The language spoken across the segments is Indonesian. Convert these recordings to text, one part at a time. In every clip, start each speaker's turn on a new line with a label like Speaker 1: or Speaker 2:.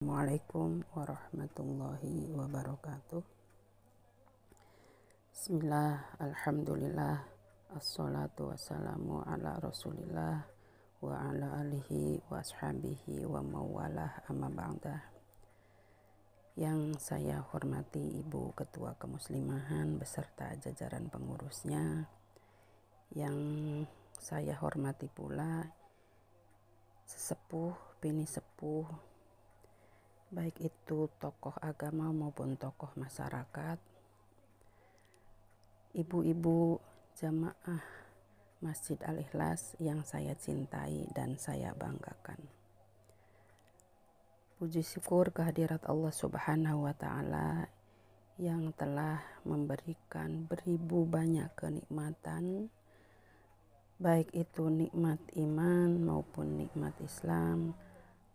Speaker 1: Assalamualaikum warahmatullahi wabarakatuh Bismillah, Alhamdulillah Assalatu wassalamu ala rasulillah Wa ala alihi wa ashabihi wa mawalah amma ba'dah Yang saya hormati Ibu Ketua Kemuslimahan beserta jajaran pengurusnya Yang saya hormati pula Sesepuh, bini sepuh, baik itu tokoh agama maupun tokoh masyarakat, ibu-ibu jamaah Masjid Al-Ikhlas yang saya cintai dan saya banggakan. Puji syukur kehadirat Allah Subhanahu wa taala yang telah memberikan beribu banyak kenikmatan baik itu nikmat iman maupun nikmat Islam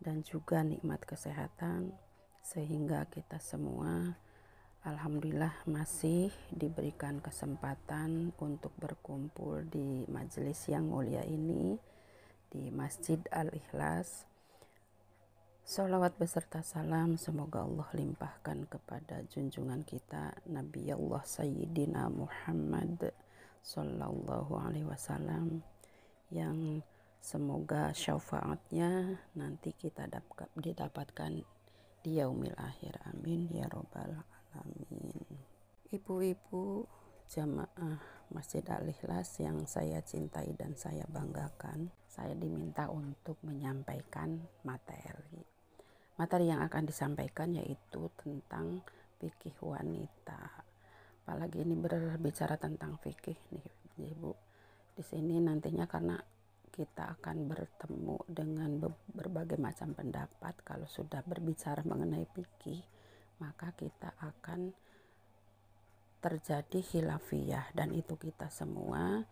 Speaker 1: dan juga nikmat kesehatan sehingga kita semua alhamdulillah masih diberikan kesempatan untuk berkumpul di majelis yang mulia ini di Masjid Al-Ikhlas. Salawat beserta salam semoga Allah limpahkan kepada junjungan kita Nabi Allah Sayyidina Muhammad sallallahu alaihi wasallam yang Semoga syafaatnya nanti kita dapat didapatkan di yaumil akhir. Amin ya robbal alamin. Ibu-ibu jamaah Masjid Al-Ikhlas yang saya cintai dan saya banggakan, saya diminta untuk menyampaikan materi. Materi yang akan disampaikan yaitu tentang fikih wanita. Apalagi ini berbicara tentang fikih nih, Ibu. Di sini nantinya karena kita akan bertemu dengan berbagai macam pendapat kalau sudah berbicara mengenai fikih maka kita akan terjadi khilafiyah dan itu kita semua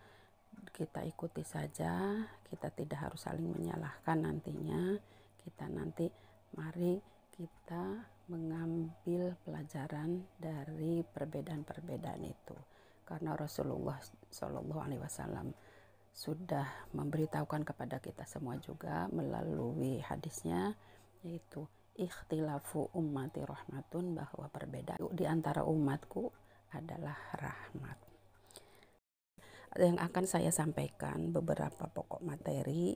Speaker 1: kita ikuti saja kita tidak harus saling menyalahkan nantinya kita nanti mari kita mengambil pelajaran dari perbedaan-perbedaan itu karena Rasulullah Shallallahu Alaihi Wasallam sudah memberitahukan kepada kita semua juga melalui hadisnya yaitu ikhtilafu ummati rahmatun bahwa perbedaan di antara umatku adalah rahmat. Yang akan saya sampaikan beberapa pokok materi.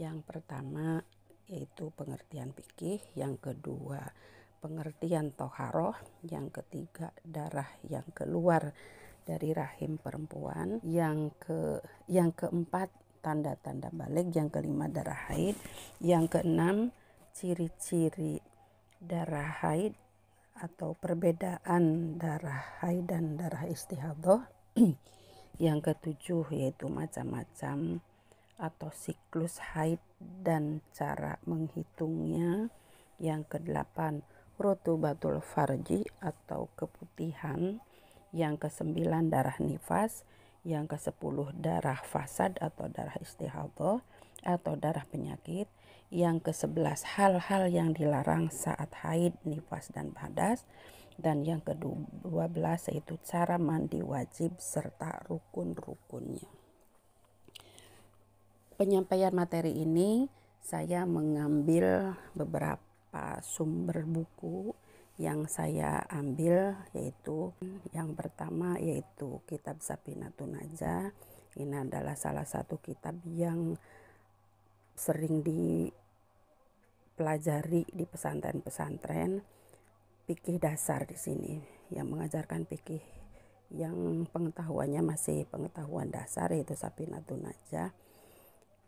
Speaker 1: Yang pertama yaitu pengertian fikih, yang kedua pengertian toharoh, yang ketiga darah yang keluar dari rahim perempuan. Yang ke yang keempat tanda-tanda balik, yang kelima darah haid, yang keenam ciri-ciri darah haid atau perbedaan darah haid dan darah istihadah. yang ketujuh yaitu macam-macam atau siklus haid dan cara menghitungnya. Yang kedelapan, rotubatul farji atau keputihan yang ke kesembilan darah nifas, yang ke-10 darah fasad atau darah istihadah atau darah penyakit, yang ke-11 hal-hal yang dilarang saat haid, nifas dan hadas, dan yang ke-12 yaitu cara mandi wajib serta rukun-rukunnya. Penyampaian materi ini saya mengambil beberapa sumber buku yang saya ambil yaitu yang pertama yaitu kitab Sapinatun Najah. Ini adalah salah satu kitab yang sering dipelajari di pesantren-pesantren pikih dasar di sini yang mengajarkan pikih yang pengetahuannya masih pengetahuan dasar yaitu Sapinatun Najah.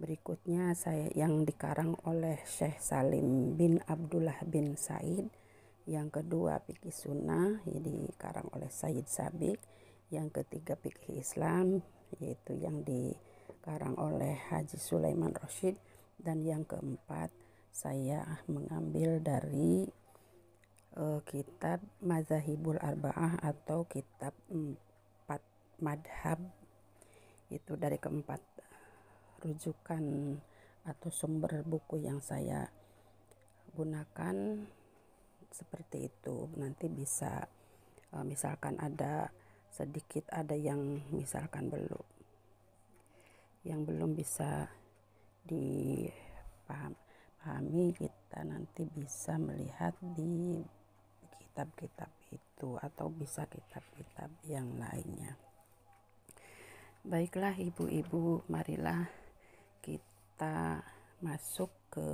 Speaker 1: Berikutnya saya yang dikarang oleh Syekh Salim bin Abdullah bin Said yang kedua fikih sunnah yang dikarang oleh Said Sabik yang ketiga fikih Islam yaitu yang dikarang oleh Haji Sulaiman Rashid dan yang keempat saya mengambil dari uh, kitab Mazahibul Arba'ah atau kitab empat madhab itu dari keempat eh, rujukan atau sumber buku yang saya gunakan seperti itu nanti bisa eh, misalkan ada sedikit ada yang misalkan belum yang belum bisa dipahami kita nanti bisa melihat di kitab-kitab itu atau bisa kitab-kitab yang lainnya baiklah ibu-ibu marilah kita masuk ke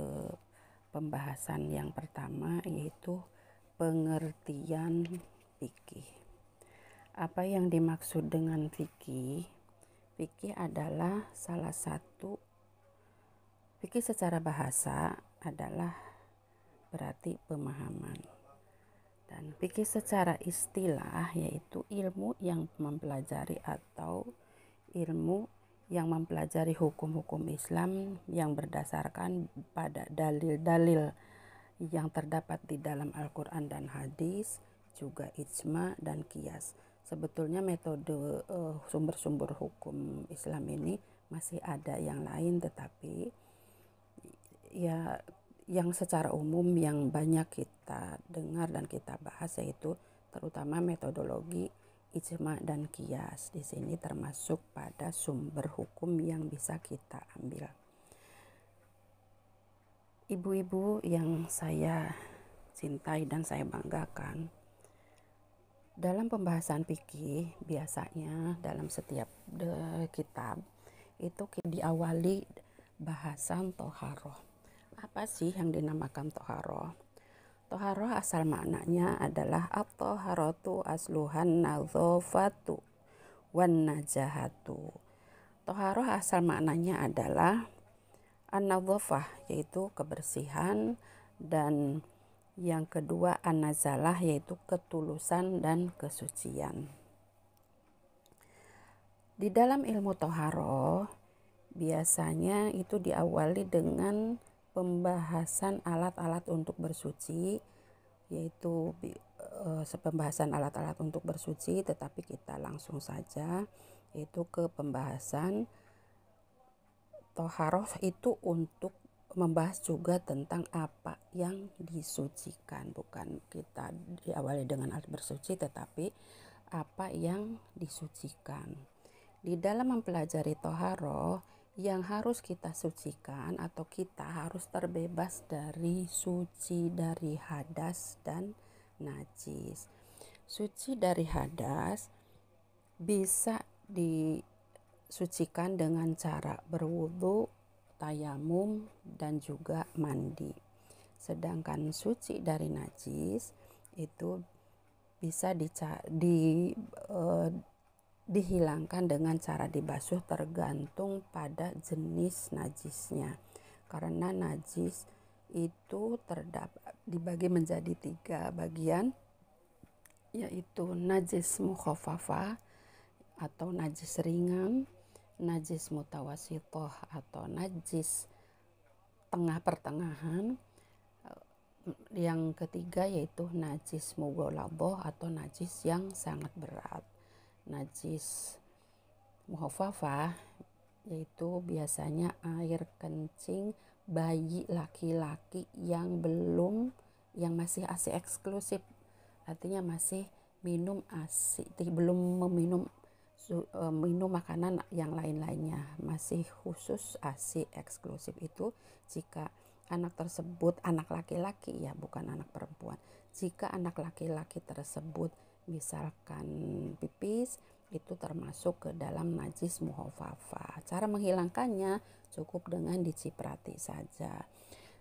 Speaker 1: pembahasan yang pertama yaitu pengertian fikih. Apa yang dimaksud dengan fikih? Fikih adalah salah satu fikih secara bahasa adalah berarti pemahaman. Dan fikih secara istilah yaitu ilmu yang mempelajari atau ilmu yang mempelajari hukum-hukum Islam yang berdasarkan pada dalil-dalil yang terdapat di dalam Al-Quran dan hadis, juga ijma dan kias. Sebetulnya metode eh, sumber-sumber uh, hukum Islam ini masih ada yang lain tetapi ya yang secara umum yang banyak kita dengar dan kita bahas yaitu terutama metodologi ijma dan kias. Di sini termasuk pada sumber hukum yang bisa kita ambil ibu-ibu yang saya cintai dan saya banggakan. Dalam pembahasan fikih biasanya dalam setiap de, kitab itu diawali bahasan toharoh. Apa sih yang dinamakan toharoh? Toharoh asal maknanya adalah atoharotu asluhan nazofatu wan najahatu. Toharoh asal maknanya adalah an-nadhafah yaitu kebersihan dan yang kedua an-nazalah yaitu ketulusan dan kesucian. Di dalam ilmu toharo biasanya itu diawali dengan pembahasan alat-alat untuk bersuci yaitu e, pembahasan alat-alat untuk bersuci tetapi kita langsung saja yaitu ke pembahasan toharoh itu untuk membahas juga tentang apa yang disucikan bukan kita diawali dengan alat bersuci tetapi apa yang disucikan di dalam mempelajari toharoh yang harus kita sucikan atau kita harus terbebas dari suci dari hadas dan najis suci dari hadas bisa di sucikan dengan cara berwudu, tayamum, dan juga mandi. Sedangkan suci dari najis itu bisa di, di, eh, dihilangkan dengan cara dibasuh tergantung pada jenis najisnya. Karena najis itu terdapat dibagi menjadi tiga bagian yaitu najis mukhafafa atau najis ringan, najis mutawasitoh atau najis tengah pertengahan eh, yang ketiga yaitu najis mugolaboh atau najis yang sangat berat najis muhafafah yaitu biasanya air kencing bayi laki-laki yang belum yang masih ASI eksklusif artinya masih minum ASI belum meminum E, minum makanan yang lain-lainnya masih khusus ASI eksklusif itu jika anak tersebut anak laki-laki ya bukan anak perempuan jika anak laki-laki tersebut misalkan pipis itu termasuk ke dalam najis muhofafa cara menghilangkannya cukup dengan diciprati saja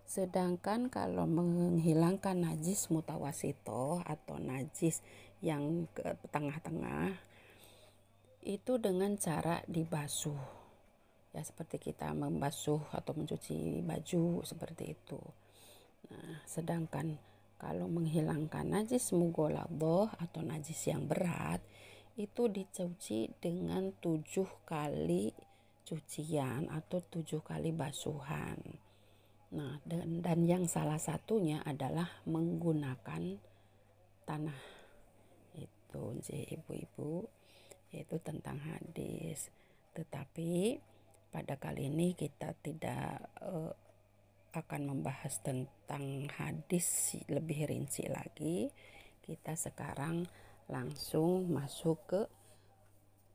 Speaker 1: sedangkan kalau menghilangkan najis mutawasito atau najis yang ke tengah-tengah itu dengan cara dibasuh ya seperti kita membasuh atau mencuci baju seperti itu nah sedangkan kalau menghilangkan najis mugolaboh atau najis yang berat itu dicuci dengan tujuh kali cucian atau tujuh kali basuhan nah dan, dan yang salah satunya adalah menggunakan tanah itu ibu-ibu yaitu tentang hadis. Tetapi pada kali ini kita tidak uh, akan membahas tentang hadis lebih rinci lagi. Kita sekarang langsung masuk ke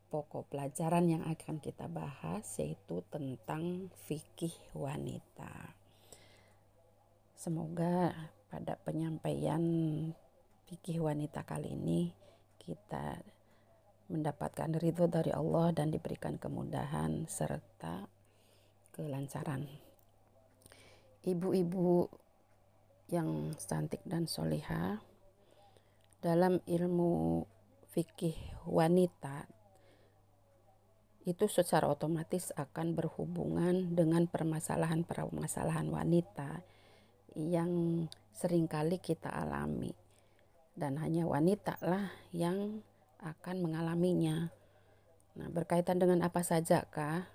Speaker 1: pokok pelajaran yang akan kita bahas yaitu tentang fikih wanita. Semoga pada penyampaian fikih wanita kali ini kita mendapatkan ridho dari Allah dan diberikan kemudahan serta kelancaran. Ibu-ibu yang cantik dan soleha dalam ilmu fikih wanita itu secara otomatis akan berhubungan dengan permasalahan-permasalahan wanita yang seringkali kita alami dan hanya wanita lah yang akan mengalaminya. Nah, berkaitan dengan apa sajakah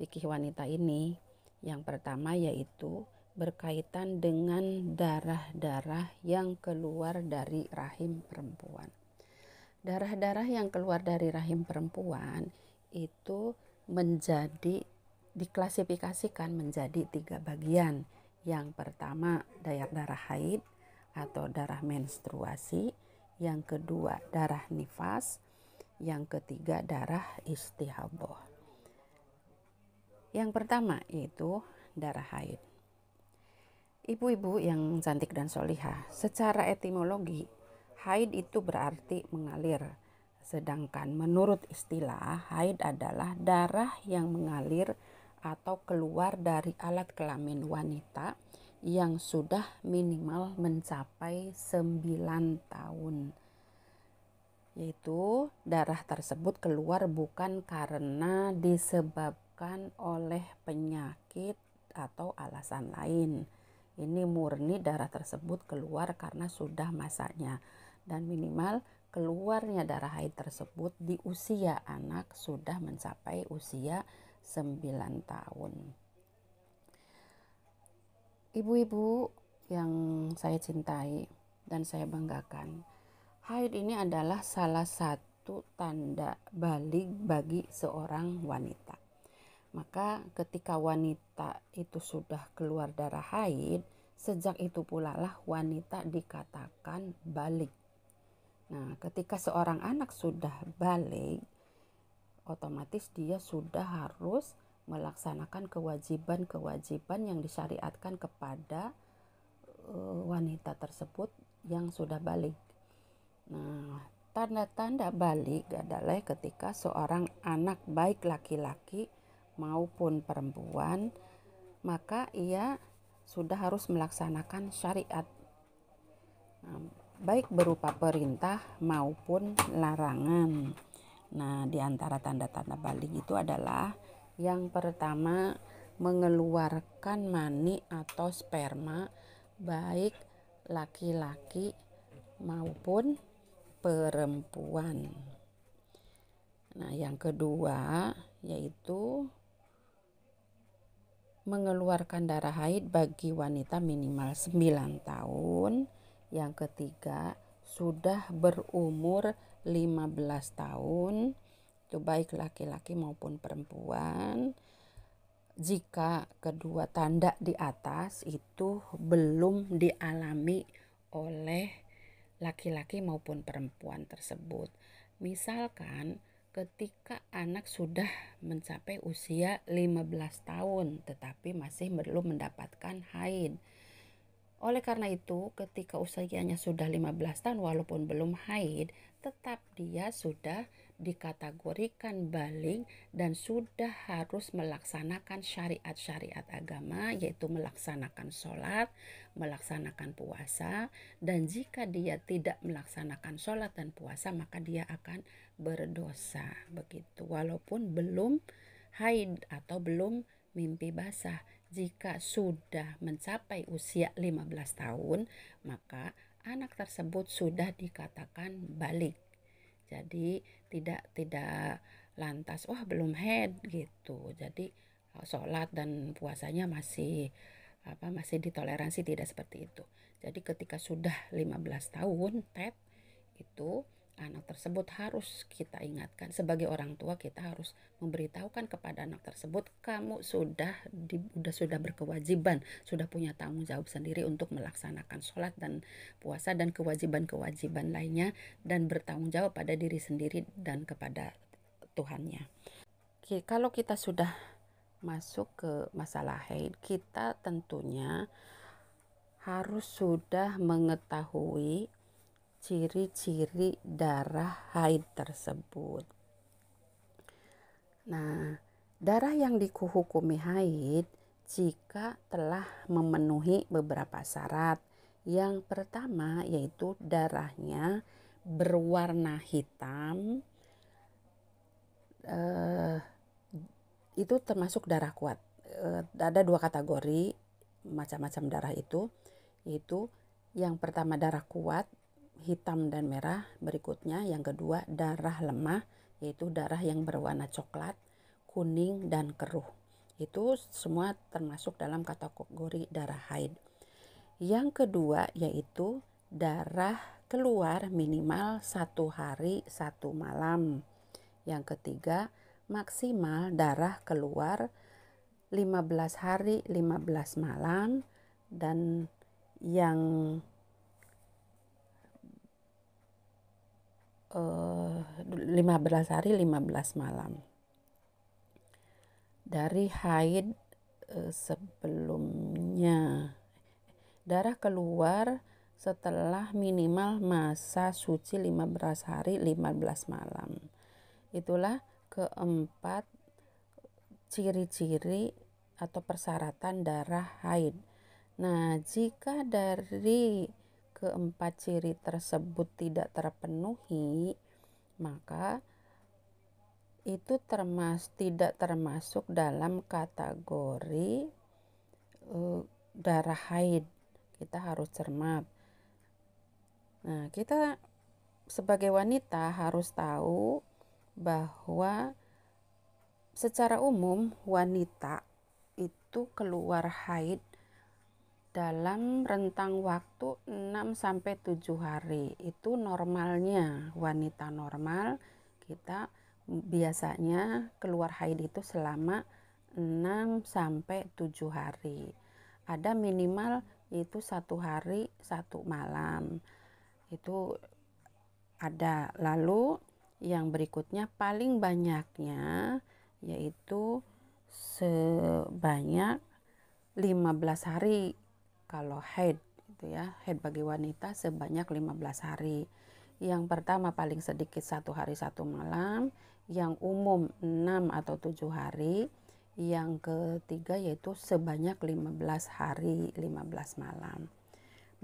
Speaker 1: pikih wanita ini? Yang pertama yaitu berkaitan dengan darah-darah yang keluar dari rahim perempuan. Darah-darah yang keluar dari rahim perempuan itu menjadi diklasifikasikan menjadi tiga bagian. Yang pertama, daya darah haid atau darah menstruasi yang kedua darah nifas, yang ketiga darah istihadhah. Yang pertama yaitu darah haid. Ibu-ibu yang cantik dan solihah, secara etimologi haid itu berarti mengalir. Sedangkan menurut istilah haid adalah darah yang mengalir atau keluar dari alat kelamin wanita yang sudah minimal mencapai 9 tahun. Yaitu darah tersebut keluar bukan karena disebabkan oleh penyakit atau alasan lain. Ini murni darah tersebut keluar karena sudah masanya dan minimal keluarnya darah haid tersebut di usia anak sudah mencapai usia 9 tahun ibu-ibu yang saya cintai dan saya banggakan. Haid ini adalah salah satu tanda balik bagi seorang wanita. Maka ketika wanita itu sudah keluar darah haid, sejak itu pula lah wanita dikatakan balik. Nah, ketika seorang anak sudah balik, otomatis dia sudah harus melaksanakan kewajiban-kewajiban yang disyariatkan kepada eh, wanita tersebut yang sudah balik. Nah, tanda-tanda balik adalah ketika seorang anak baik laki-laki maupun perempuan maka ia sudah harus melaksanakan syariat nah, baik berupa perintah maupun larangan. Nah, di antara tanda-tanda balik itu adalah yang pertama, mengeluarkan mani atau sperma baik laki-laki maupun perempuan. Nah, yang kedua yaitu mengeluarkan darah haid bagi wanita minimal 9 tahun. Yang ketiga, sudah berumur 15 tahun itu baik laki-laki maupun perempuan jika kedua tanda di atas itu belum dialami oleh laki-laki maupun perempuan tersebut. Misalkan ketika anak sudah mencapai usia 15 tahun tetapi masih belum mendapatkan haid. Oleh karena itu, ketika usianya sudah 15 tahun walaupun belum haid, tetap dia sudah dikategorikan balik dan sudah harus melaksanakan syariat-syariat agama yaitu melaksanakan sholat, melaksanakan puasa dan jika dia tidak melaksanakan sholat dan puasa maka dia akan berdosa begitu walaupun belum haid atau belum mimpi basah jika sudah mencapai usia 15 tahun maka anak tersebut sudah dikatakan balik jadi tidak tidak lantas wah belum head gitu jadi sholat dan puasanya masih apa masih ditoleransi tidak seperti itu jadi ketika sudah 15 tahun tet itu anak tersebut harus kita ingatkan sebagai orang tua kita harus memberitahukan kepada anak tersebut kamu sudah di, sudah sudah berkewajiban sudah punya tanggung jawab sendiri untuk melaksanakan sholat dan puasa dan kewajiban-kewajiban lainnya dan bertanggung jawab pada diri sendiri dan kepada Tuhannya. Oke, kalau kita sudah masuk ke masalah haid kita tentunya harus sudah mengetahui ciri-ciri darah haid tersebut. Nah, darah yang dihukumi haid jika telah memenuhi beberapa syarat. Yang pertama yaitu darahnya berwarna hitam. Eh, itu termasuk darah kuat. Eh, ada dua kategori macam-macam darah itu, yaitu yang pertama darah kuat hitam dan merah. Berikutnya yang kedua darah lemah yaitu darah yang berwarna coklat, kuning dan keruh. Itu semua termasuk dalam kategori darah haid. Yang kedua yaitu darah keluar minimal satu hari satu malam. Yang ketiga maksimal darah keluar 15 hari 15 malam dan yang 15 eh, hari 15 malam dari haid eh, sebelumnya darah keluar setelah minimal masa suci 15 hari 15 malam itulah keempat ciri-ciri atau persyaratan darah haid nah jika dari keempat ciri tersebut tidak terpenuhi, maka itu termas tidak termasuk dalam kategori uh, darah haid. Kita harus cermat. Nah, kita sebagai wanita harus tahu bahwa secara umum wanita itu keluar haid dalam rentang waktu 6 sampai 7 hari. Itu normalnya wanita normal kita biasanya keluar haid itu selama 6 sampai 7 hari. Ada minimal itu satu hari satu malam. Itu ada. Lalu yang berikutnya paling banyaknya yaitu sebanyak 15 hari kalau haid gitu ya haid bagi wanita sebanyak 15 hari yang pertama paling sedikit satu hari satu malam yang umum 6 atau tujuh hari yang ketiga yaitu sebanyak 15 hari 15 malam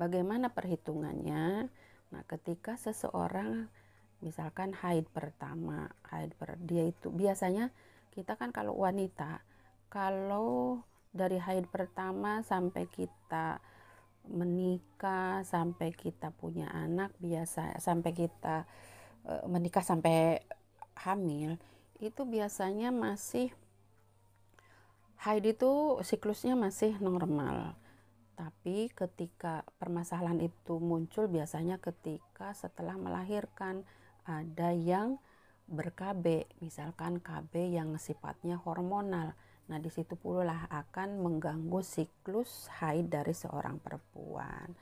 Speaker 1: bagaimana perhitungannya nah ketika seseorang misalkan haid pertama haid per, dia itu biasanya kita kan kalau wanita kalau dari haid pertama sampai kita menikah sampai kita punya anak biasa sampai kita e, menikah sampai hamil itu biasanya masih haid itu siklusnya masih normal tapi ketika permasalahan itu muncul biasanya ketika setelah melahirkan ada yang ber misalkan KB yang sifatnya hormonal Nah, di situ pula akan mengganggu siklus haid dari seorang perempuan.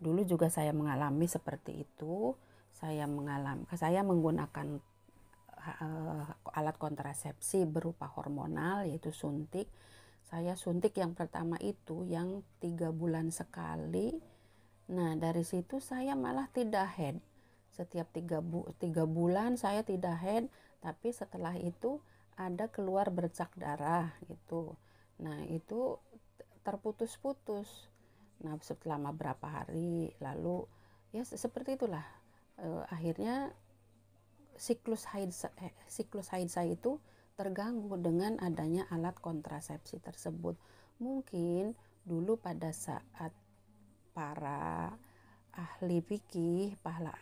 Speaker 1: Dulu juga saya mengalami seperti itu. Saya mengalami, saya menggunakan uh, alat kontrasepsi berupa hormonal yaitu suntik. Saya suntik yang pertama itu yang tiga bulan sekali. Nah, dari situ saya malah tidak head. Setiap tiga, bu tiga bulan saya tidak head, tapi setelah itu ada keluar bercak darah gitu. Nah, itu terputus-putus. Nah, setelah berapa hari lalu ya seperti itulah e, akhirnya siklus haid eh, siklus haid saya itu terganggu dengan adanya alat kontrasepsi tersebut. Mungkin dulu pada saat para ahli fikih,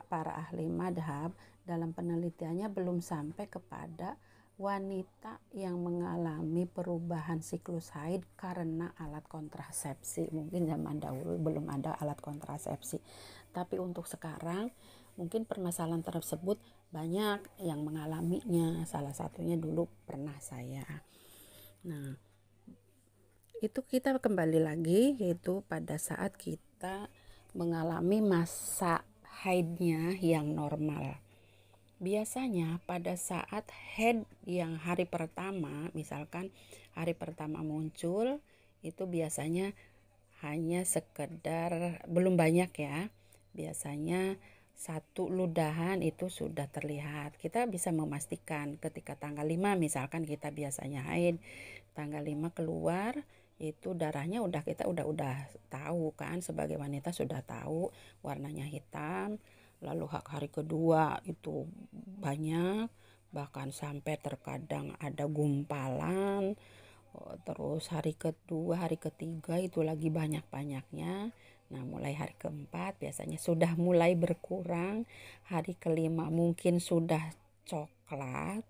Speaker 1: para ahli madhab dalam penelitiannya belum sampai kepada wanita yang mengalami perubahan siklus haid karena alat kontrasepsi. Mungkin zaman dahulu belum ada alat kontrasepsi. Tapi untuk sekarang mungkin permasalahan tersebut banyak yang mengalaminya. Salah satunya dulu pernah saya. Nah, itu kita kembali lagi yaitu pada saat kita mengalami masa haidnya yang normal biasanya pada saat head yang hari pertama, misalkan hari pertama muncul, itu biasanya hanya sekedar belum banyak ya. Biasanya satu ludahan itu sudah terlihat. Kita bisa memastikan ketika tanggal 5 misalkan kita biasanya haid tanggal 5 keluar itu darahnya udah kita udah udah tahu kan sebagai wanita sudah tahu warnanya hitam lalu hak hari kedua itu banyak bahkan sampai terkadang ada gumpalan oh, terus hari kedua hari ketiga itu lagi banyak banyaknya nah mulai hari keempat biasanya sudah mulai berkurang hari kelima mungkin sudah coklat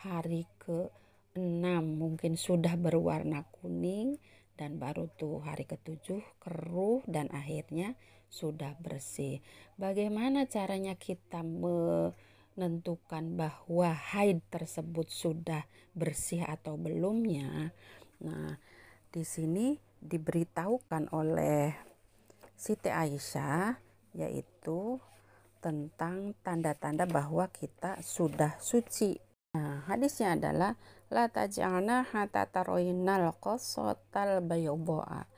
Speaker 1: hari ke enam mungkin sudah berwarna kuning dan baru tuh hari ketujuh keruh dan akhirnya sudah bersih. Bagaimana caranya kita menentukan bahwa haid tersebut sudah bersih atau belumnya? Nah, di sini diberitahukan oleh Siti Aisyah yaitu tentang tanda-tanda bahwa kita sudah suci. Nah, hadisnya adalah la taj'alna hatta taroinal qasatal bayda'a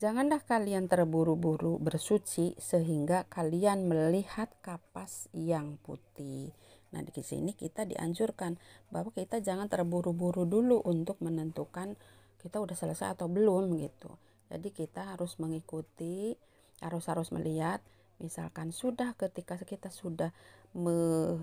Speaker 1: Janganlah kalian terburu-buru bersuci sehingga kalian melihat kapas yang putih. Nah, di sini kita dianjurkan bahwa kita jangan terburu-buru dulu untuk menentukan kita udah selesai atau belum gitu. Jadi kita harus mengikuti, harus harus melihat misalkan sudah ketika kita sudah me,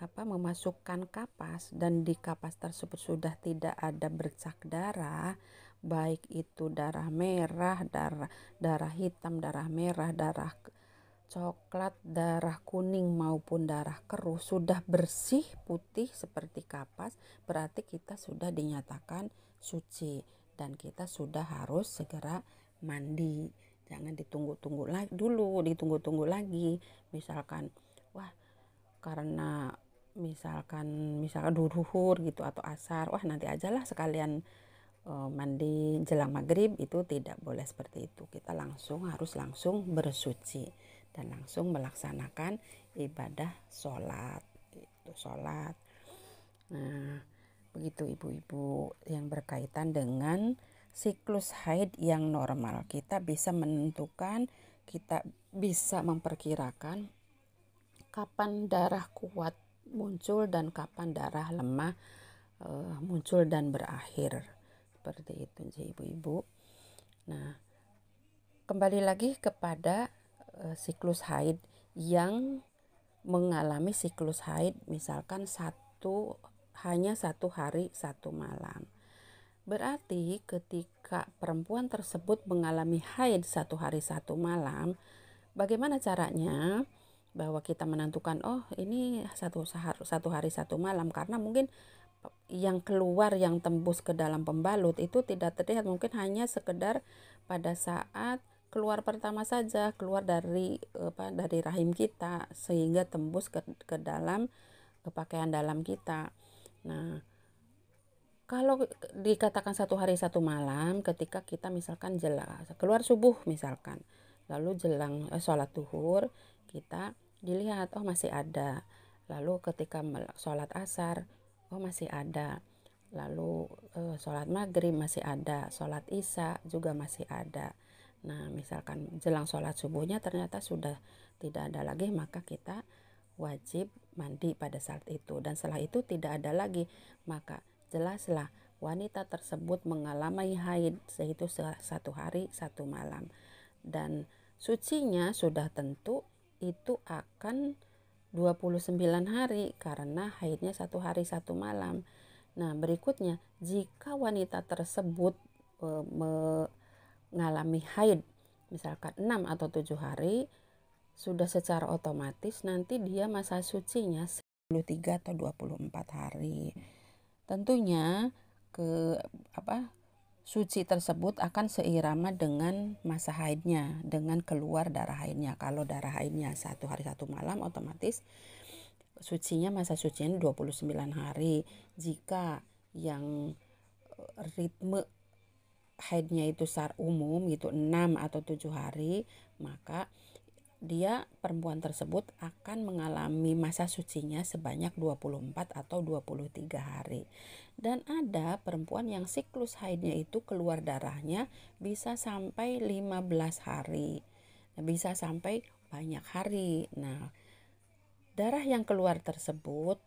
Speaker 1: apa memasukkan kapas dan di kapas tersebut sudah tidak ada bercak darah baik itu darah merah, darah darah hitam, darah merah, darah coklat, darah kuning maupun darah keruh sudah bersih putih seperti kapas, berarti kita sudah dinyatakan suci dan kita sudah harus segera mandi. Jangan ditunggu-tunggu lagi dulu, ditunggu-tunggu lagi. Misalkan wah karena misalkan misalkan duruhur gitu atau asar, wah nanti ajalah sekalian Eh, mandi jelang maghrib itu tidak boleh seperti itu. Kita langsung harus langsung bersuci dan langsung melaksanakan ibadah sholat. Itu sholat. Nah, begitu ibu-ibu yang berkaitan dengan siklus haid yang normal. Kita bisa menentukan, kita bisa memperkirakan kapan darah kuat muncul dan kapan darah lemah eh, muncul dan berakhir seperti itu sih ibu-ibu nah kembali lagi kepada uh, siklus haid yang mengalami siklus haid misalkan satu hanya satu hari satu malam berarti ketika perempuan tersebut mengalami haid satu hari satu malam bagaimana caranya bahwa kita menentukan oh ini satu satu hari satu malam karena mungkin yang keluar yang tembus ke dalam pembalut itu tidak terlihat mungkin hanya sekedar pada saat keluar pertama saja keluar dari apa dari rahim kita sehingga tembus ke, ke dalam ke pakaian dalam kita nah kalau dikatakan satu hari satu malam ketika kita misalkan jelas keluar subuh misalkan lalu jelang eh, sholat duhur kita dilihat oh masih ada lalu ketika sholat asar oh masih ada lalu uh, sholat maghrib masih ada sholat isya juga masih ada nah misalkan jelang sholat subuhnya ternyata sudah tidak ada lagi maka kita wajib mandi pada saat itu dan setelah itu tidak ada lagi maka jelaslah wanita tersebut mengalami haid yaitu satu hari satu malam dan sucinya sudah tentu itu akan 29 hari karena haidnya satu hari satu malam. Nah, berikutnya jika wanita tersebut e, mengalami haid misalkan 6 atau tujuh hari sudah secara otomatis nanti dia masa sucinya 23 atau 24 hari. Tentunya ke apa suci tersebut akan seirama dengan masa haidnya, dengan keluar darah haidnya. Kalau darah haidnya satu hari satu malam, otomatis sucinya masa sucinya 29 hari. Jika yang eh, ritme haidnya itu sar umum gitu 6 atau 7 hari, maka dia perempuan tersebut akan mengalami masa sucinya sebanyak 24 atau 23 hari. Dan ada perempuan yang siklus haidnya itu keluar darahnya bisa sampai 15 hari. Nah, bisa sampai banyak hari. Nah, darah yang keluar tersebut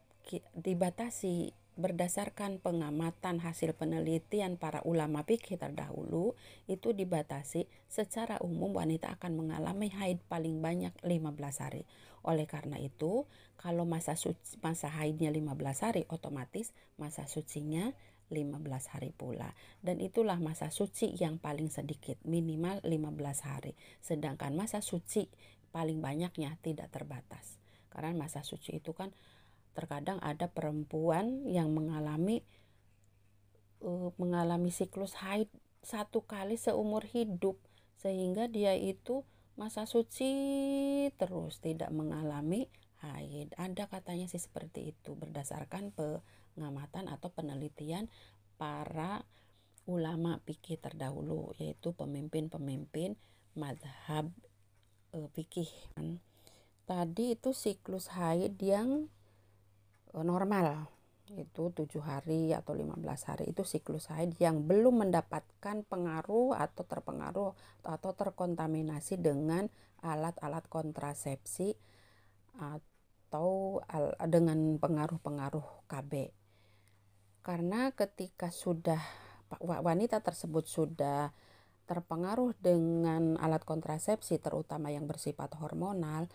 Speaker 1: dibatasi berdasarkan pengamatan hasil penelitian para ulama fikih terdahulu itu dibatasi secara umum wanita akan mengalami haid paling banyak 15 hari. Oleh karena itu, kalau masa suci, masa haidnya 15 hari otomatis masa sucinya 15 hari pula. Dan itulah masa suci yang paling sedikit, minimal 15 hari. Sedangkan masa suci paling banyaknya tidak terbatas. Karena masa suci itu kan terkadang ada perempuan yang mengalami uh, mengalami siklus haid satu kali seumur hidup sehingga dia itu masa suci terus tidak mengalami haid ada katanya sih seperti itu berdasarkan pengamatan atau penelitian para ulama fikih terdahulu yaitu pemimpin-pemimpin madhab e, tadi itu siklus haid yang E, normal itu tujuh hari atau 15 hari itu siklus haid yang belum mendapatkan pengaruh atau terpengaruh atau terkontaminasi dengan alat-alat kontrasepsi atau dengan pengaruh-pengaruh KB. Karena ketika sudah wanita tersebut sudah terpengaruh dengan alat kontrasepsi terutama yang bersifat hormonal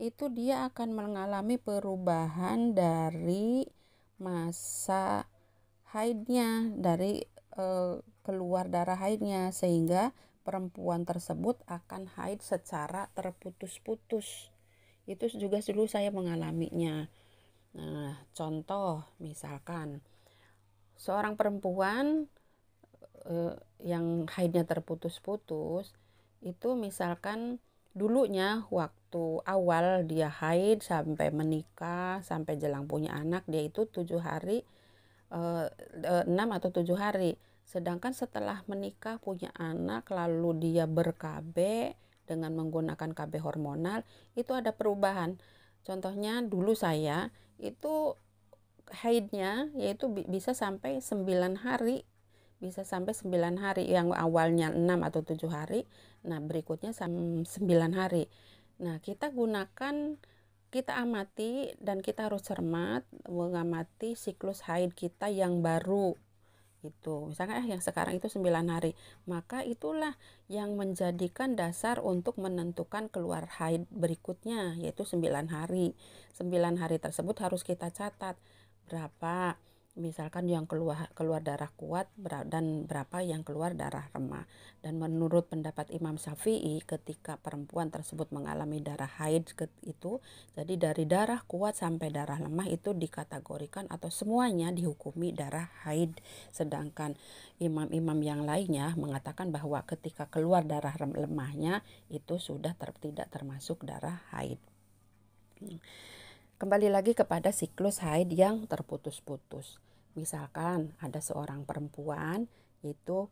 Speaker 1: itu dia akan mengalami perubahan dari masa haidnya dari e, keluar darah haidnya sehingga perempuan tersebut akan haid secara terputus-putus itu juga dulu saya mengalaminya nah contoh misalkan seorang perempuan eh, yang haidnya terputus-putus itu misalkan dulunya waktu awal dia haid sampai menikah sampai jelang punya anak dia itu tujuh hari eh, eh, enam atau tujuh hari sedangkan setelah menikah punya anak lalu dia berkb dengan menggunakan KB hormonal itu ada perubahan contohnya dulu saya itu haidnya yaitu bisa sampai sembilan hari bisa sampai 9 hari yang awalnya 6 atau 7 hari nah berikutnya 9 hari nah kita gunakan kita amati dan kita harus cermat mengamati siklus haid kita yang baru itu. misalnya eh, yang sekarang itu 9 hari maka itulah yang menjadikan dasar untuk menentukan keluar haid berikutnya yaitu 9 hari 9 hari tersebut harus kita catat berapa misalkan yang keluar keluar darah kuat dan berapa yang keluar darah lemah dan menurut pendapat Imam Syafi'i ketika perempuan tersebut mengalami darah haid itu jadi dari darah kuat sampai darah lemah itu dikategorikan atau semuanya dihukumi darah haid sedangkan imam-imam yang lainnya mengatakan bahwa ketika keluar darah lemahnya itu sudah ter, tidak termasuk darah haid. Hmm. Kembali lagi kepada siklus haid yang terputus-putus. Misalkan ada seorang perempuan itu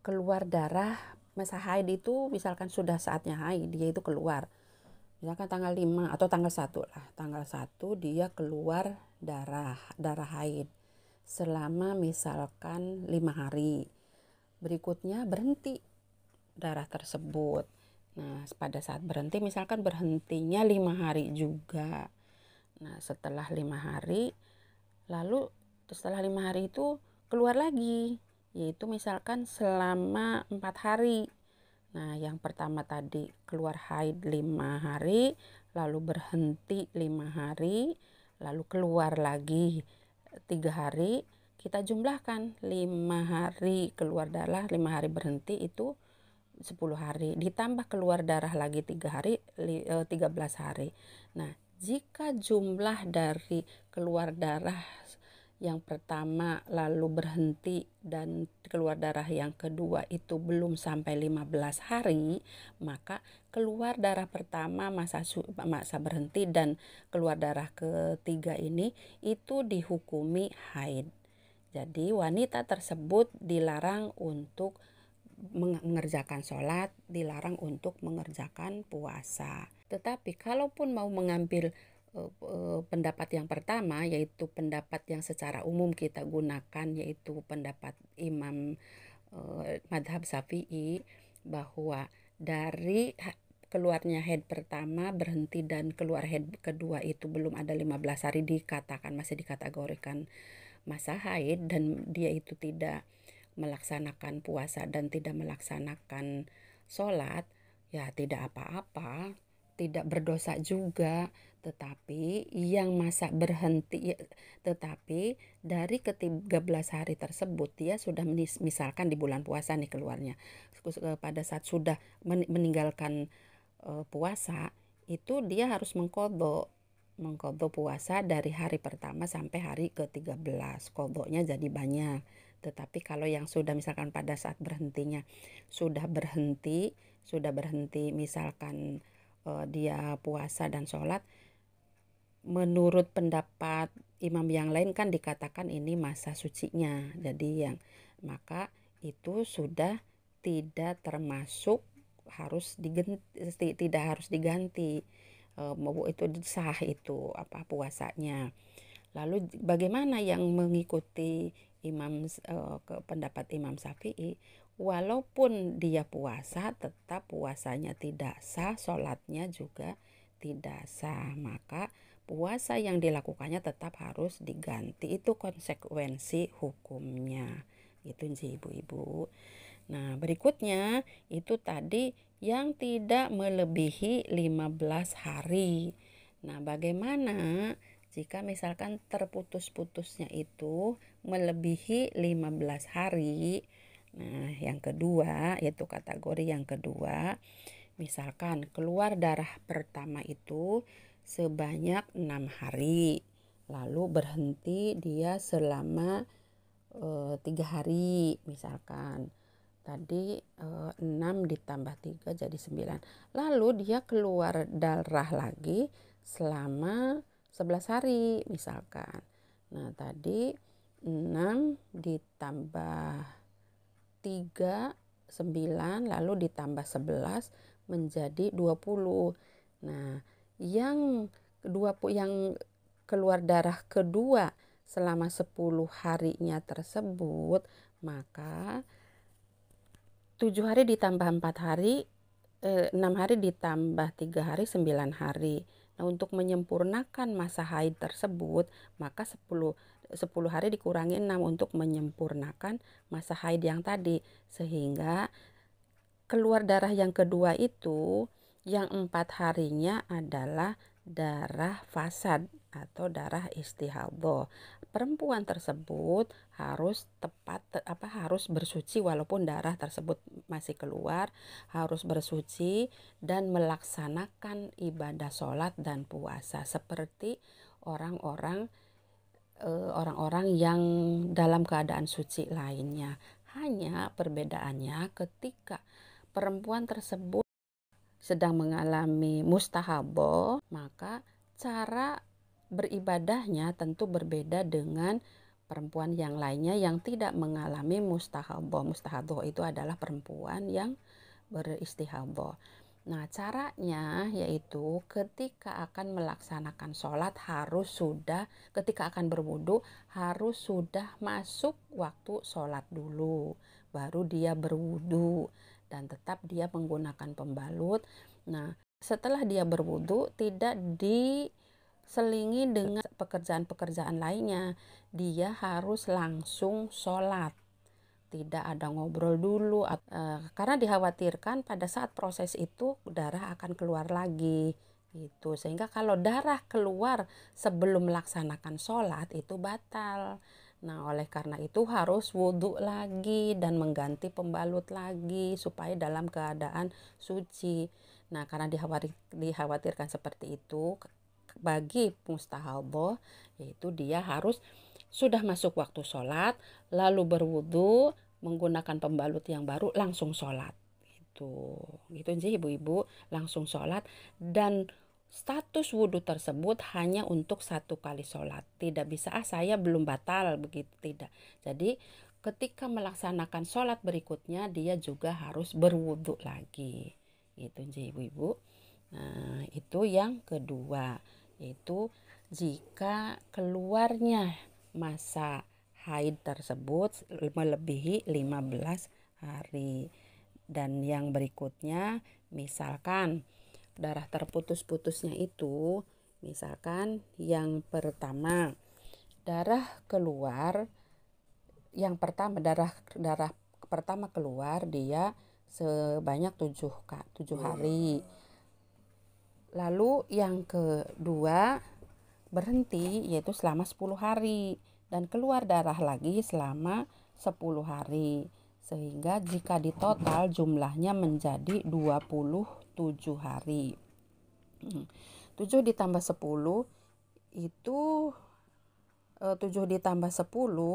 Speaker 1: keluar darah masa haid itu misalkan sudah saatnya haid dia itu keluar. Misalkan tanggal 5 atau tanggal 1 lah. Tanggal 1 dia keluar darah, darah haid selama misalkan lima hari. Berikutnya berhenti darah tersebut. Nah, pada saat berhenti misalkan berhentinya lima hari juga. Nah setelah lima hari lalu setelah lima hari itu keluar lagi yaitu misalkan selama empat hari. Nah yang pertama tadi keluar haid lima hari lalu berhenti lima hari lalu keluar lagi tiga hari kita jumlahkan lima hari keluar darah lima hari berhenti itu sepuluh hari ditambah keluar darah lagi tiga hari eh, tiga belas hari nah jika jumlah dari keluar darah yang pertama lalu berhenti dan keluar darah yang kedua itu belum sampai 15 hari, maka keluar darah pertama masa masa berhenti dan keluar darah ketiga ini itu dihukumi haid. Jadi wanita tersebut dilarang untuk mengerjakan sholat, dilarang untuk mengerjakan puasa. Tetapi kalaupun mau mengambil eh, eh, pendapat yang pertama yaitu pendapat yang secara umum kita gunakan yaitu pendapat Imam eh, Madhab Syafi'i bahwa dari keluarnya head pertama berhenti dan keluar head kedua itu belum ada 15 hari dikatakan masih dikategorikan masa haid dan dia itu tidak melaksanakan puasa dan tidak melaksanakan sholat ya tidak apa-apa tidak berdosa juga tetapi yang masa berhenti ya, tetapi dari ketiga belas hari tersebut dia sudah misalkan di bulan puasa nih keluarnya eh, pada saat sudah meninggalkan eh, puasa itu dia harus mengkodok mengkodok puasa dari hari pertama sampai hari ke-13 kodoknya jadi banyak tetapi kalau yang sudah misalkan pada saat berhentinya sudah berhenti sudah berhenti misalkan uh, dia puasa dan sholat menurut pendapat imam yang lain kan dikatakan ini masa sucinya jadi yang maka itu sudah tidak termasuk harus diganti tidak harus diganti eh, mau itu sah itu apa puasanya lalu bagaimana yang mengikuti imam eh, ke pendapat imam syafi'i walaupun dia puasa tetap puasanya tidak sah sholatnya juga tidak sah maka puasa yang dilakukannya tetap harus diganti itu konsekuensi hukumnya itu sih ibu-ibu nah berikutnya itu tadi yang tidak melebihi 15 hari nah bagaimana jika misalkan terputus-putusnya itu melebihi 15 hari Nah, yang kedua yaitu kategori yang kedua, misalkan keluar darah pertama itu sebanyak enam hari, lalu berhenti dia selama eh, tiga e, hari, misalkan tadi eh, enam ditambah tiga jadi sembilan lalu dia keluar darah lagi selama sebelas hari misalkan nah tadi enam ditambah 3, 9 lalu ditambah 11 menjadi 20. Nah, yang kedua yang keluar darah kedua selama 10 harinya tersebut, maka 7 hari ditambah 4 hari, eh, 6 hari ditambah 3 hari, 9 hari. Nah, untuk menyempurnakan masa haid tersebut, maka 10 10 hari dikurangi 6 untuk menyempurnakan masa haid yang tadi sehingga keluar darah yang kedua itu yang empat harinya adalah darah fasad atau darah istihadho. Perempuan tersebut harus tepat apa harus bersuci walaupun darah tersebut masih keluar, harus bersuci dan melaksanakan ibadah sholat dan puasa seperti orang-orang Eh, orang-orang yang dalam keadaan suci lainnya. Hanya perbedaannya ketika perempuan tersebut sedang mengalami mustahabo, maka cara beribadahnya tentu berbeda dengan perempuan yang lainnya yang tidak mengalami mustahabo. Mustahabo itu adalah perempuan yang beristihabo. Nah, caranya yaitu ketika akan melaksanakan sholat harus sudah, ketika akan berwudu harus sudah masuk waktu sholat dulu, baru dia berwudu dan tetap dia menggunakan pembalut. Nah, setelah dia berwudu tidak diselingi dengan pekerjaan-pekerjaan lainnya, dia harus langsung sholat tidak ada ngobrol dulu uh, karena dikhawatirkan pada saat proses itu darah akan keluar lagi gitu sehingga kalau darah keluar sebelum melaksanakan sholat itu batal nah oleh karena itu harus wudhu lagi dan mengganti pembalut lagi supaya dalam keadaan suci nah karena dikhawatir, dikhawatirkan seperti itu bagi mustahaboh yaitu dia harus sudah masuk waktu sholat, lalu berwudu menggunakan pembalut yang baru langsung sholat. Gitu, gitu sih ibu-ibu langsung sholat dan status wudhu tersebut hanya untuk satu kali sholat. Tidak bisa ah saya belum batal begitu tidak. Jadi ketika melaksanakan sholat berikutnya dia juga harus berwudhu lagi. Itu sih ibu-ibu. Nah, itu yang kedua, itu jika keluarnya masa haid tersebut melebihi 15 hari. Dan yang berikutnya misalkan darah terputus-putusnya itu misalkan yang pertama darah keluar yang pertama darah darah pertama keluar dia sebanyak 7 tujuh hari. Iya. Lalu yang kedua berhenti yaitu selama 10 hari dan keluar darah lagi selama 10 hari sehingga jika ditotal jumlahnya menjadi 27 hari 7 hmm. ditambah 10 itu 7 e, ditambah 10 e,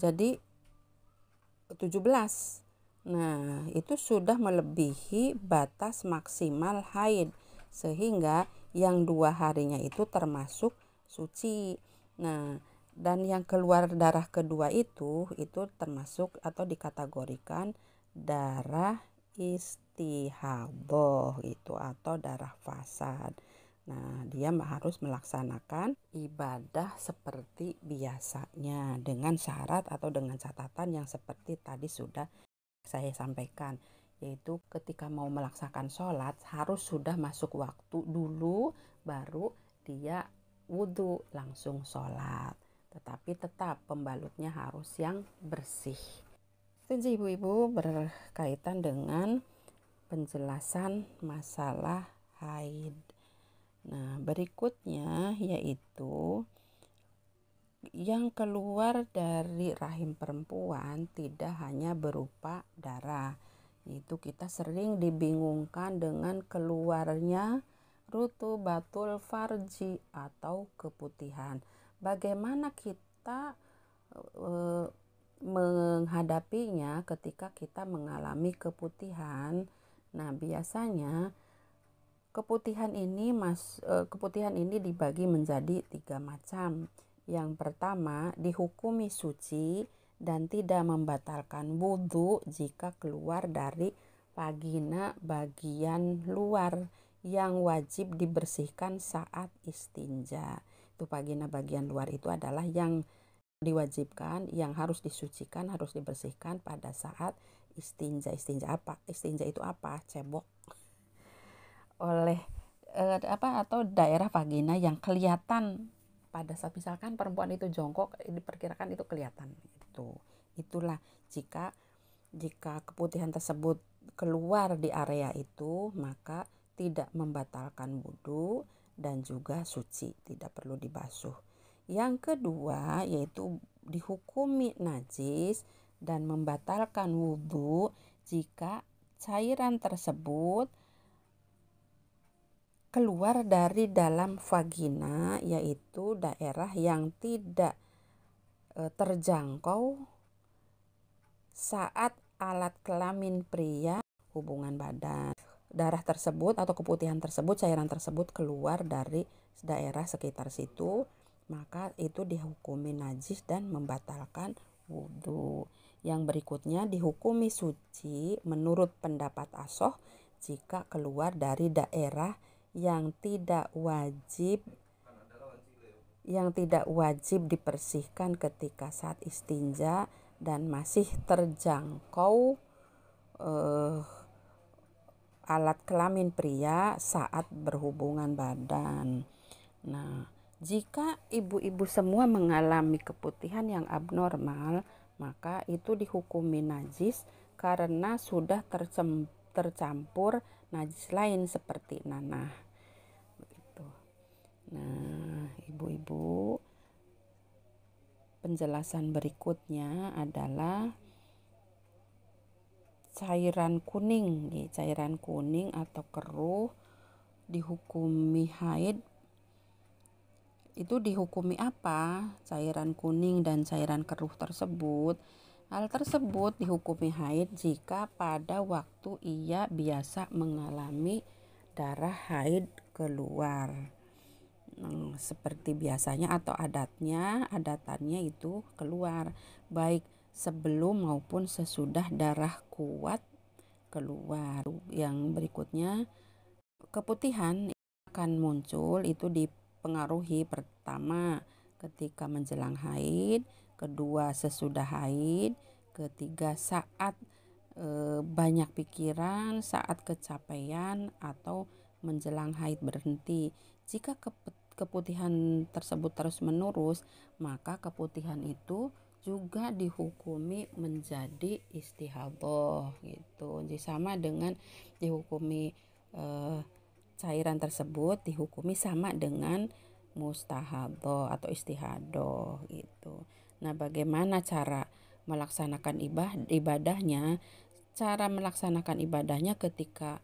Speaker 1: jadi 17 Nah, itu sudah melebihi batas maksimal haid, sehingga yang dua harinya itu termasuk suci. Nah, dan yang keluar darah kedua itu itu termasuk atau dikategorikan darah istihadhah itu atau darah fasad. Nah, dia harus melaksanakan ibadah seperti biasanya dengan syarat atau dengan catatan yang seperti tadi sudah saya sampaikan yaitu ketika mau melaksanakan sholat harus sudah masuk waktu dulu baru dia wudhu, langsung sholat. Tetapi tetap pembalutnya harus yang bersih. Setuju ibu-ibu berkaitan dengan penjelasan masalah haid. Nah, berikutnya yaitu yang keluar dari rahim perempuan tidak hanya berupa darah. Itu kita sering dibingungkan dengan keluarnya Rutu rutubatul farji atau keputihan. Bagaimana kita e, menghadapinya ketika kita mengalami keputihan? Nah, biasanya keputihan ini mas e, keputihan ini dibagi menjadi tiga macam. Yang pertama, dihukumi suci dan tidak membatalkan wudhu jika keluar dari vagina bagian luar yang wajib dibersihkan saat istinja. Itu vagina bagian luar itu adalah yang diwajibkan, yang harus disucikan, harus dibersihkan pada saat istinja. Istinja apa? Istinja itu apa? Cebok. Oleh eh, apa atau daerah vagina yang kelihatan pada saat misalkan perempuan itu jongkok diperkirakan itu kelihatan itu itulah jika jika keputihan tersebut keluar di area itu maka tidak membatalkan wudhu dan juga suci, tidak perlu dibasuh. Yang kedua yaitu dihukumi najis dan membatalkan wudhu jika cairan tersebut keluar dari dalam vagina yaitu daerah yang tidak e, terjangkau saat alat kelamin pria hubungan badan darah tersebut atau keputihan tersebut, cairan tersebut keluar dari daerah sekitar situ, maka itu dihukumi najis dan membatalkan wudhu. Yang berikutnya dihukumi suci menurut pendapat asoh jika keluar dari daerah yang tidak wajib yang tidak wajib dipersihkan ketika saat istinja dan masih terjangkau eh, alat kelamin pria saat berhubungan badan. Nah, jika ibu-ibu semua mengalami keputihan yang abnormal, maka itu dihukumi najis karena sudah tercampur najis lain seperti nanah. Begitu. Nah, ibu-ibu, penjelasan berikutnya adalah cairan kuning nih, cairan kuning atau keruh dihukumi haid itu dihukumi apa cairan kuning dan cairan keruh tersebut hal tersebut dihukumi haid jika pada waktu ia biasa mengalami darah haid keluar hmm, seperti biasanya atau adatnya adatannya itu keluar baik sebelum maupun sesudah darah kuat keluar. Yang berikutnya keputihan akan muncul itu dipengaruhi pertama ketika menjelang haid, kedua sesudah haid, ketiga saat e, banyak pikiran, saat kecapean atau menjelang haid berhenti. Jika keputihan tersebut terus menerus, maka keputihan itu juga dihukumi menjadi istihadoh gitu jadi sama dengan dihukumi eh, cairan tersebut dihukumi sama dengan mustahadoh atau istihadoh gitu nah bagaimana cara melaksanakan ibadah ibadahnya cara melaksanakan ibadahnya ketika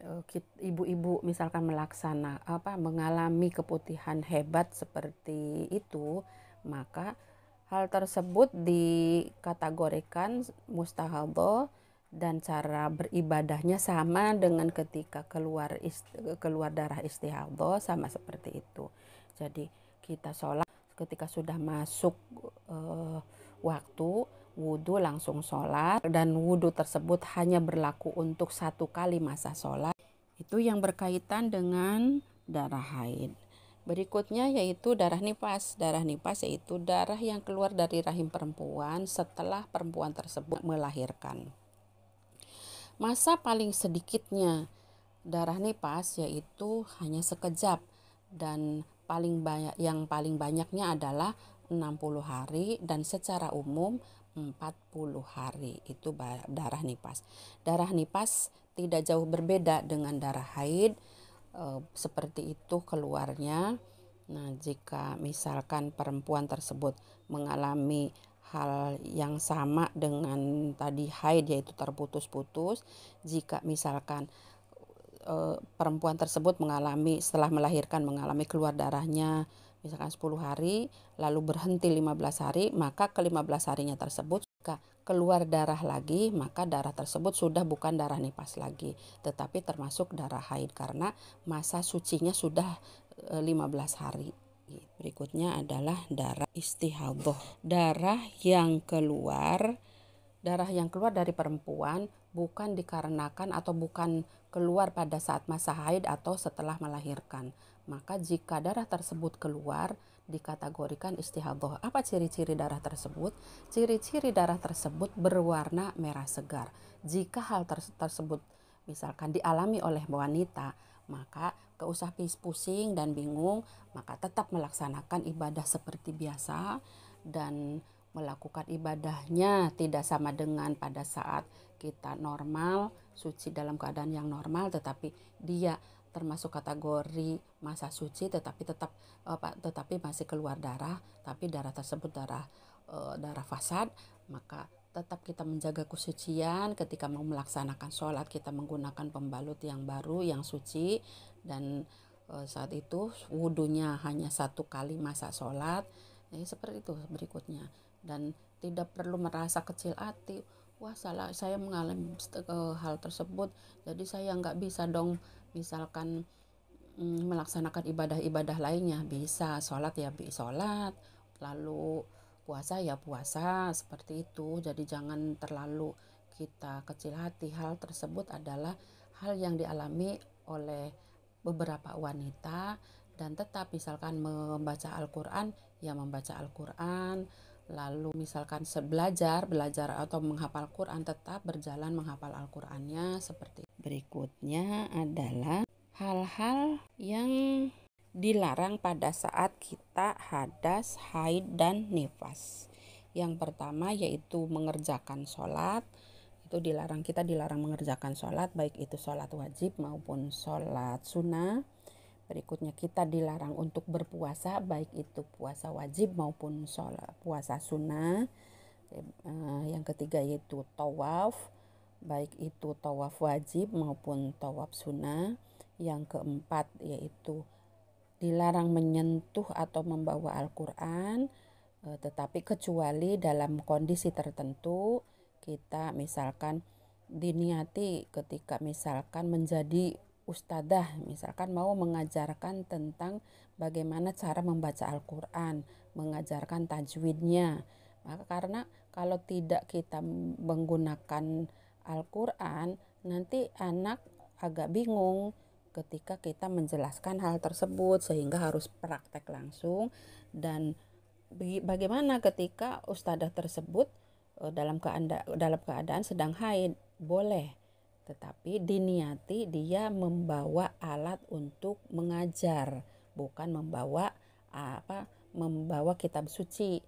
Speaker 1: eh, ibu-ibu misalkan melaksana apa mengalami keputihan hebat seperti itu maka Hal tersebut dikategorikan mustahabo dan cara beribadahnya sama dengan ketika keluar isti, keluar darah istihadho sama seperti itu. Jadi kita sholat ketika sudah masuk uh, waktu wudhu langsung sholat dan wudhu tersebut hanya berlaku untuk satu kali masa sholat itu yang berkaitan dengan darah haid. Berikutnya yaitu darah nifas. Darah nifas yaitu darah yang keluar dari rahim perempuan setelah perempuan tersebut melahirkan. Masa paling sedikitnya darah nifas yaitu hanya sekejap dan paling banyak yang paling banyaknya adalah 60 hari dan secara umum 40 hari itu darah nifas. Darah nifas tidak jauh berbeda dengan darah haid e, seperti itu keluarnya. Nah, jika misalkan perempuan tersebut mengalami hal yang sama dengan tadi haid yaitu terputus-putus, jika misalkan e, perempuan tersebut mengalami setelah melahirkan mengalami keluar darahnya misalkan 10 hari lalu berhenti 15 hari, maka ke 15 harinya tersebut keluar darah lagi, maka darah tersebut sudah bukan darah nipas lagi, tetapi termasuk darah haid karena masa sucinya sudah 15 e, hari. Berikutnya adalah darah istihadah. Darah yang keluar darah yang keluar dari perempuan bukan dikarenakan atau bukan keluar pada saat masa haid atau setelah melahirkan. Maka jika darah tersebut keluar, dikategorikan istihadoh. Apa ciri-ciri darah tersebut? Ciri-ciri darah tersebut berwarna merah segar. Jika hal terse tersebut misalkan dialami oleh wanita, maka gak pusing dan bingung, maka tetap melaksanakan ibadah seperti biasa dan melakukan ibadahnya tidak sama dengan pada saat kita normal, suci dalam keadaan yang normal, tetapi dia termasuk kategori masa suci tetapi tetap apa eh, tetapi masih keluar darah tapi darah tersebut darah e, darah fasad maka tetap kita menjaga kesucian ketika mau melaksanakan sholat kita menggunakan pembalut yang baru yang suci dan e, saat itu wudhunya hanya satu kali masa sholat ya, seperti itu berikutnya dan tidak perlu merasa kecil hati wah salah saya mengalami hal tersebut jadi saya nggak bisa dong misalkan mm, melaksanakan ibadah-ibadah lainnya bisa sholat ya bi sholat lalu puasa ya puasa seperti itu jadi jangan terlalu kita kecil hati hal tersebut adalah hal yang dialami oleh beberapa wanita dan tetap misalkan membaca Al-Quran ya membaca Al-Quran lalu misalkan belajar belajar atau menghafal Quran tetap berjalan menghafal Al-Qurannya seperti Berikutnya adalah hal-hal yang dilarang pada saat kita hadas, haid, dan nifas. Yang pertama yaitu mengerjakan sholat. Itu dilarang kita dilarang mengerjakan sholat baik itu sholat wajib maupun sholat sunnah. Berikutnya kita dilarang untuk berpuasa baik itu puasa wajib maupun sholat puasa sunnah. Eh, yang ketiga yaitu tawaf baik itu tawaf wajib maupun tawaf sunnah. Yang keempat yaitu dilarang menyentuh atau membawa Al-Quran, e, tetapi kecuali dalam kondisi tertentu kita misalkan diniati ketika misalkan menjadi ustadah misalkan mau mengajarkan tentang bagaimana cara membaca Al-Qur'an, mengajarkan tajwidnya. Maka karena kalau tidak kita menggunakan Al-Quran, nanti anak agak bingung ketika kita menjelaskan hal tersebut sehingga harus praktek langsung dan bagaimana ketika ustadzah tersebut eh, dalam keadaan dalam keadaan sedang haid boleh tetapi diniati dia membawa alat untuk mengajar bukan membawa apa membawa kitab suci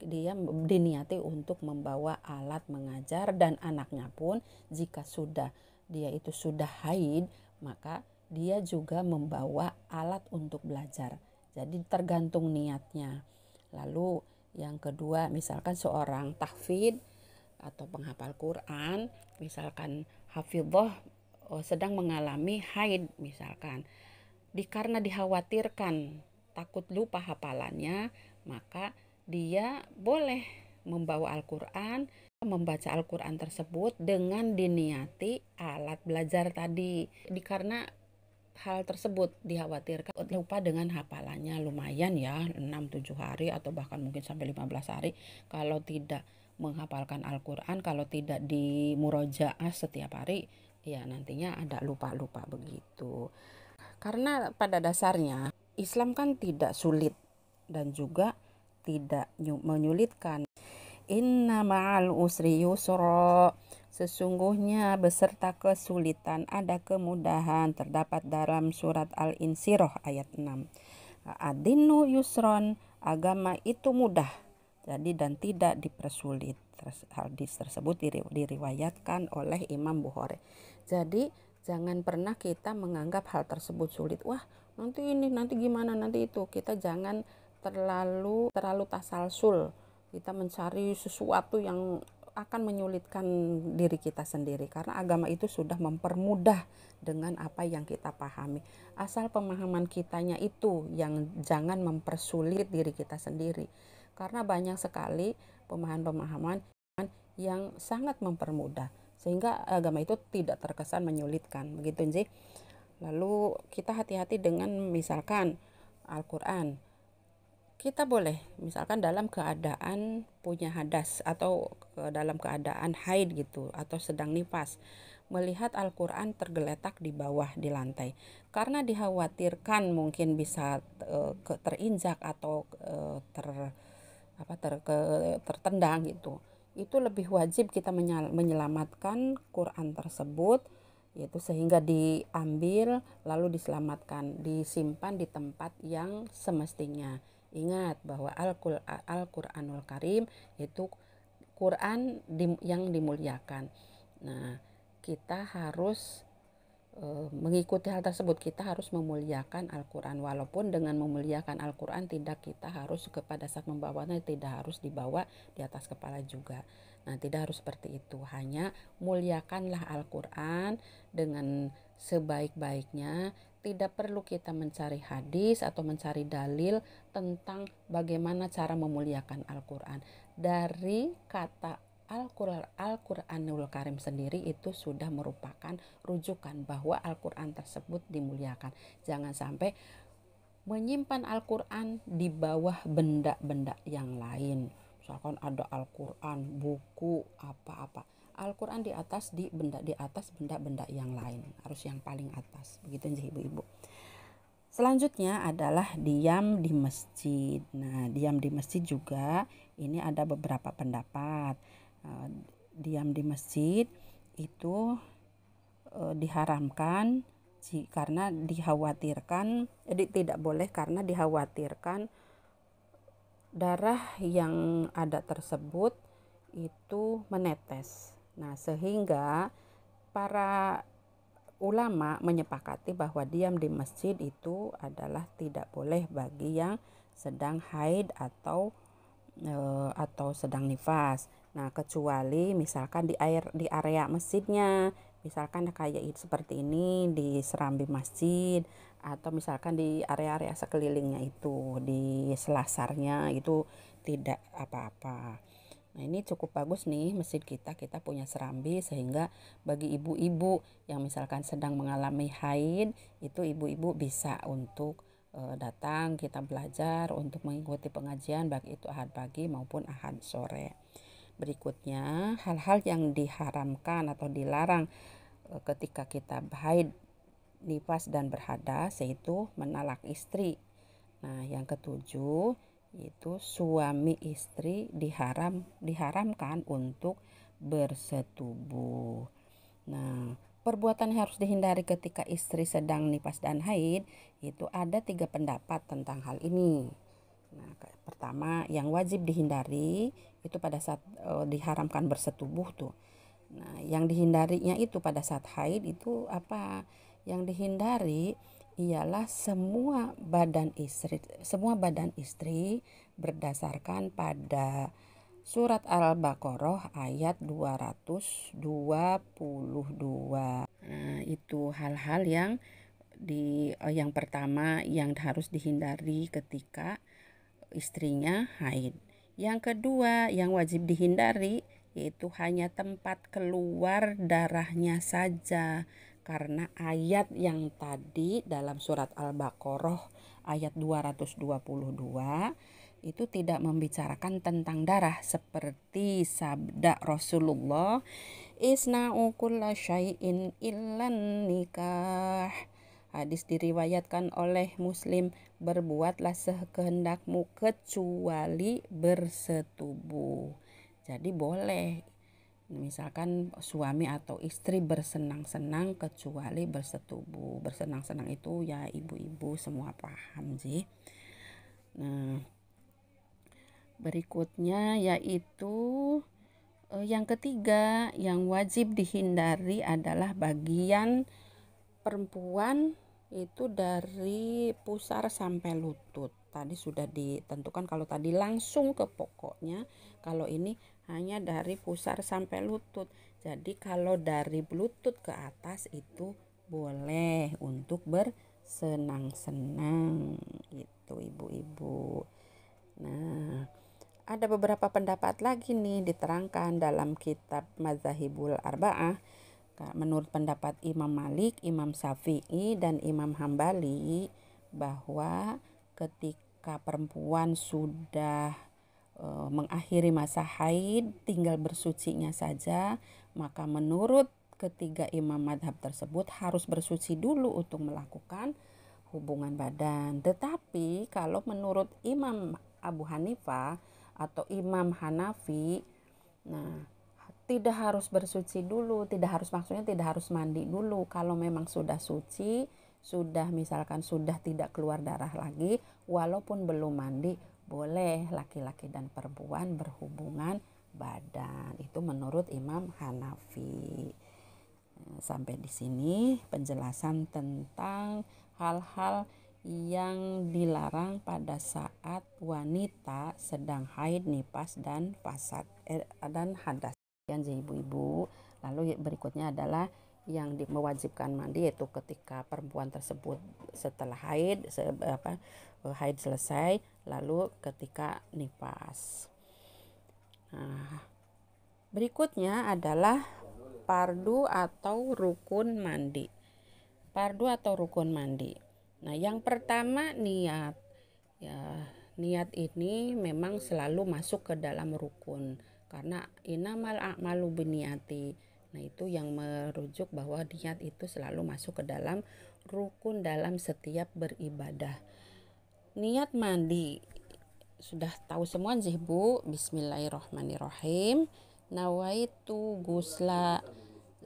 Speaker 1: dia diniati untuk membawa alat mengajar dan anaknya pun jika sudah dia itu sudah haid maka dia juga membawa alat untuk belajar. Jadi tergantung niatnya. Lalu yang kedua misalkan seorang tahfid atau penghafal Quran, misalkan hafidhah oh, sedang mengalami haid misalkan. Di, karena dikhawatirkan takut lupa hafalannya, maka dia boleh membawa Al-Quran, membaca Al-Quran tersebut dengan diniati alat belajar tadi. Karena hal tersebut dikhawatirkan oh, lupa dengan hafalannya lumayan ya 6-7 hari atau bahkan mungkin sampai 15 hari kalau tidak menghafalkan Al-Quran kalau tidak di murojaah setiap hari ya nantinya ada lupa-lupa begitu karena pada dasarnya Islam kan tidak sulit dan juga tidak menyulitkan. Inna ma'al usri yusra. Sesungguhnya beserta kesulitan ada kemudahan terdapat dalam surat Al-Insiroh ayat 6. Adinu yusron, agama itu mudah. Jadi dan tidak dipersulit. Hadis tersebut diriwayatkan oleh Imam Bukhari. Jadi jangan pernah kita menganggap hal tersebut sulit. Wah, nanti ini, nanti gimana, nanti itu. Kita jangan terlalu terlalu tasalsul kita mencari sesuatu yang akan menyulitkan diri kita sendiri karena agama itu sudah mempermudah dengan apa yang kita pahami. Asal pemahaman kitanya itu yang jangan mempersulit diri kita sendiri. Karena banyak sekali pemahaman-pemahaman yang sangat mempermudah sehingga agama itu tidak terkesan menyulitkan. Begitu sih. Lalu kita hati-hati dengan misalkan Al-Qur'an kita boleh misalkan dalam keadaan punya hadas atau e, dalam keadaan haid gitu atau sedang nifas melihat Al-Qur'an tergeletak di bawah di lantai karena dikhawatirkan mungkin bisa e, terinjak atau e, ter apa ter, ke, tertendang gitu. Itu lebih wajib kita menyel, menyelamatkan Quran tersebut yaitu sehingga diambil lalu diselamatkan, disimpan di tempat yang semestinya. Ingat bahwa Al-Qur'anul Karim itu Quran yang dimuliakan. Nah, kita harus eh, mengikuti hal tersebut kita harus memuliakan Al-Quran walaupun dengan memuliakan Al-Quran tidak kita harus kepada saat membawanya tidak harus dibawa di atas kepala juga nah tidak harus seperti itu hanya muliakanlah Al-Quran dengan sebaik-baiknya tidak perlu kita mencari hadis atau mencari dalil tentang bagaimana cara memuliakan Al-Quran. Dari kata al quran Al Karim sendiri itu sudah merupakan rujukan bahwa Al-Quran tersebut dimuliakan. Jangan sampai menyimpan Al-Quran di bawah benda-benda yang lain. Misalkan ada Al-Quran, buku, apa-apa Al-Qur'an di atas di benda di atas benda-benda yang lain, harus yang paling atas. Begitu nih Ibu-ibu. Selanjutnya adalah diam di masjid. Nah, diam di masjid juga ini ada beberapa pendapat. Eh, diam di masjid itu eh, diharamkan karena dikhawatirkan jadi tidak boleh karena dikhawatirkan darah yang ada tersebut itu menetes Nah, sehingga para ulama menyepakati bahwa diam di masjid itu adalah tidak boleh bagi yang sedang haid atau e, atau sedang nifas. Nah, kecuali misalkan di air di area masjidnya, misalkan kayak itu seperti ini di serambi masjid atau misalkan di area-area sekelilingnya itu di selasarnya itu tidak apa-apa. Nah ini cukup bagus nih mesin kita, kita punya serambi sehingga bagi ibu-ibu yang misalkan sedang mengalami haid itu ibu-ibu bisa untuk eh, datang kita belajar untuk mengikuti pengajian baik itu ahad pagi maupun ahad sore. Berikutnya hal-hal yang diharamkan atau dilarang eh, ketika kita haid, nifas dan berhadas yaitu menalak istri. Nah yang ketujuh itu suami istri diharam diharamkan untuk bersetubuh. Nah, perbuatan yang harus dihindari ketika istri sedang nipas dan haid itu ada tiga pendapat tentang hal ini. Nah, pertama yang wajib dihindari itu pada saat e, diharamkan bersetubuh tuh. Nah, yang dihindarinya itu pada saat haid itu apa? Yang dihindari ialah semua badan istri semua badan istri berdasarkan pada surat Al-Baqarah ayat 222. Nah, itu hal-hal yang di eh, yang pertama yang harus dihindari ketika istrinya haid. Yang kedua yang wajib dihindari yaitu hanya tempat keluar darahnya saja karena ayat yang tadi dalam surat Al-Baqarah ayat 222 itu tidak membicarakan tentang darah seperti sabda Rasulullah isna'u kulla syai'in illan nikah Hadis diriwayatkan oleh Muslim, berbuatlah sekehendakmu kecuali bersetubuh. Jadi boleh misalkan suami atau istri bersenang-senang kecuali bersetubuh bersenang-senang itu ya ibu-ibu semua paham sih nah berikutnya yaitu eh, yang ketiga yang wajib dihindari adalah bagian perempuan itu dari pusar sampai lutut tadi sudah ditentukan kalau tadi langsung ke pokoknya kalau ini hanya dari pusar sampai lutut. Jadi kalau dari lutut ke atas itu boleh untuk bersenang-senang itu ibu-ibu. Nah, ada beberapa pendapat lagi nih diterangkan dalam kitab Mazahibul Arba'ah. Menurut pendapat Imam Malik, Imam Syafi'i dan Imam Hambali bahwa ketika perempuan sudah uh, mengakhiri masa haid, tinggal bersucinya saja, maka menurut ketiga imam madhab tersebut harus bersuci dulu untuk melakukan hubungan badan. Tetapi kalau menurut Imam Abu Hanifah atau Imam Hanafi, nah tidak harus bersuci dulu, tidak harus maksudnya tidak harus mandi dulu. Kalau memang sudah suci, sudah misalkan sudah tidak keluar darah lagi, walaupun belum mandi, boleh laki-laki dan perempuan berhubungan badan. Itu menurut Imam Hanafi. Eh, sampai di sini penjelasan tentang hal-hal yang dilarang pada saat wanita sedang haid, nifas dan fasad eh, dan hadas. Yang ibu-ibu. Lalu berikutnya adalah yang mewajibkan mandi yaitu ketika perempuan tersebut setelah haid se, apa haid selesai lalu ketika nifas. Nah, berikutnya adalah pardu atau rukun mandi. Pardu atau rukun mandi. Nah, yang pertama niat. Ya, niat ini memang selalu masuk ke dalam rukun karena inamal a'malu biniati. Nah, itu yang merujuk bahwa niat itu selalu masuk ke dalam rukun dalam setiap beribadah niat mandi sudah tahu semua sih bu Bismillahirrohmanirrohim nawaitu gusla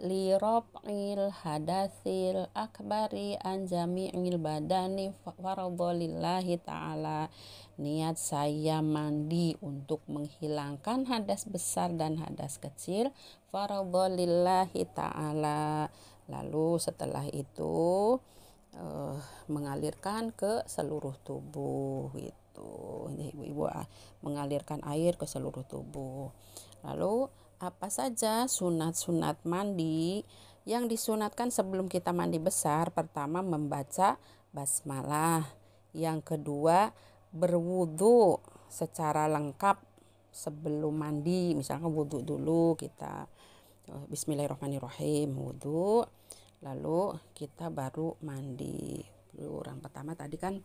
Speaker 1: lirob'il hadasil akbari anjami jami'il badani faradolillahi ta'ala niat saya mandi untuk menghilangkan hadas besar dan hadas kecil faradolillahi ta'ala lalu setelah itu uh, mengalirkan ke seluruh tubuh gitu. Ibu-ibu ah, mengalirkan air ke seluruh tubuh. Lalu apa saja sunat-sunat mandi yang disunatkan sebelum kita mandi besar? Pertama membaca basmalah. Yang kedua berwudu secara lengkap sebelum mandi. Misalkan wudu dulu kita oh, Bismillahirrahmanirrahim wudu lalu kita baru mandi orang pertama tadi kan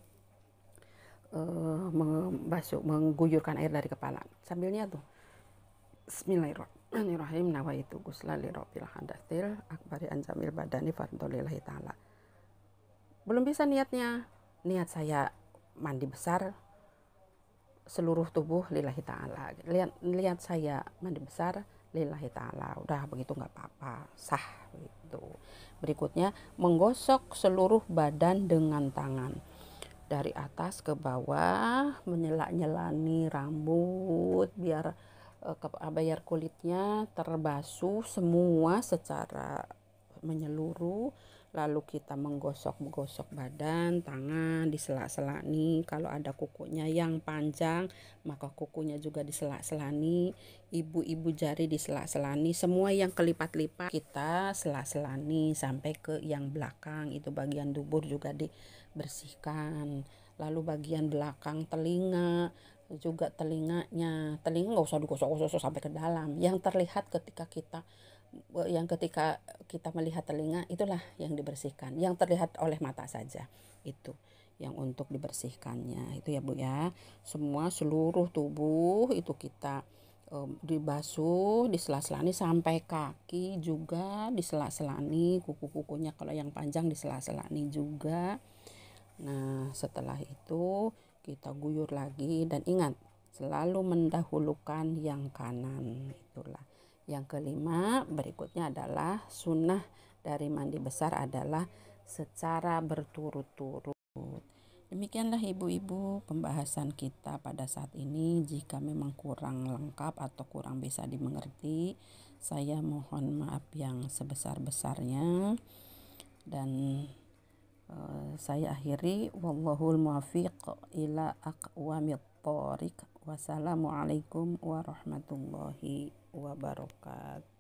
Speaker 1: uh, membasuh mengguyurkan air dari kepala sambilnya tuh Bismillahirrahmanirrahim nawaitu gusla lirobil hadatil akbari anjamil badani fardolilahi ta'ala belum bisa niatnya niat saya mandi besar seluruh tubuh lillahi ta'ala lihat lihat saya mandi besar lillahi ta'ala udah begitu nggak apa-apa sah begitu berikutnya menggosok seluruh badan dengan tangan dari atas ke bawah menyela-nyelani rambut biar eh, ke ah, bayar kulitnya terbasuh semua secara menyeluruh lalu kita menggosok gosok badan, tangan, di sela sela nih. Kalau ada kukunya yang panjang, maka kukunya juga di sela nih. Ibu-ibu jari di sela nih. Semua yang kelipat-lipat kita sela-sela nih sampai ke yang belakang itu bagian dubur juga dibersihkan. Lalu bagian belakang telinga juga telinganya telinga nggak usah digosok-gosok sampai ke dalam yang terlihat ketika kita Eh, yang ketika kita melihat telinga itulah yang dibersihkan yang terlihat oleh mata saja itu yang untuk dibersihkannya itu ya Bu ya semua seluruh tubuh itu kita um, dibasuh sela selani sampai kaki juga di sela selani kuku-kukunya kalau yang panjang di sela selani juga nah setelah itu kita guyur lagi dan ingat selalu mendahulukan yang kanan itulah yang kelima berikutnya adalah sunnah dari mandi besar adalah secara berturut-turut. Demikianlah ibu-ibu pembahasan kita pada saat ini. Jika memang kurang lengkap atau kurang bisa dimengerti, saya mohon maaf yang sebesar-besarnya. Dan uh, saya akhiri wallahul muwaffiq ila aqwamit thoriq. Wassalamualaikum warahmatullahi wabarakatuh